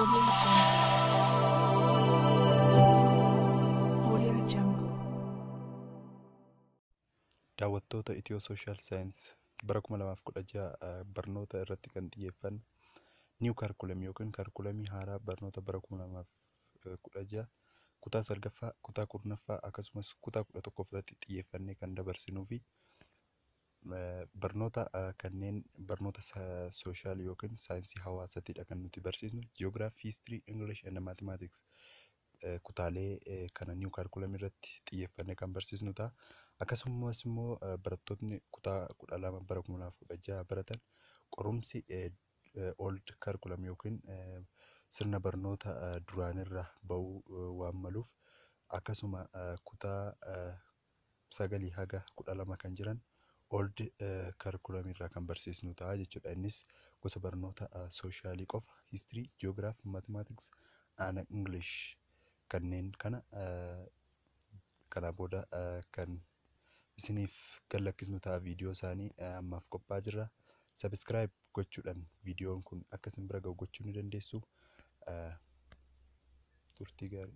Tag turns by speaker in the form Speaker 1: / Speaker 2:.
Speaker 1: Daawwattoota Itiyoo Sooshaal Saayinsii bara 2016 eh, barnoota irratti kan xiyyeeffanna niiwu kaarikiulamii yookiin kaarikiulamii haaraa barnoota bara 2016 eh, kutaa salgaffaa kutaa kurnaffaa akkasumas kutaa kudha ffaa irratti xiyyeeffannee kan dabarsinuu fi barnoota kanneen barnoota sooshaal yookiin saayinsii hawaasaatiin kan nuti barsiisnu ji'oogiraafii, histirii, ingilish fi kutaalee kana niw xiyyeeffanne irratti xiyyeeffannee kan barsiisnudha. Akkasumas immoo barattootni kutaa kudha lama bara kuma lamaaf baratan qorumsi old karkulam yookiin sirna barnoota duraanirra ba'uu waan maluuf akkasuma kutaa sagalii haga kudha lama kan jiran Ooldi kaarikulamirraa eh, kan barsiisnu ta'a jechuudha. Innis gosa barnoota eh, sooshaalii qofa histirii, ji'oogiraafii, maatimaatiksii, ingilish kanneen kana eh, kana booda kan isiniif gallakkisnu ta'a. Viidiyoo isaanii ammaaf qophaa jirra Sabiskiraayib gochuudhaan viidiyoon kun akkasiin bira gahu gochuu ni dandeessu. Turtii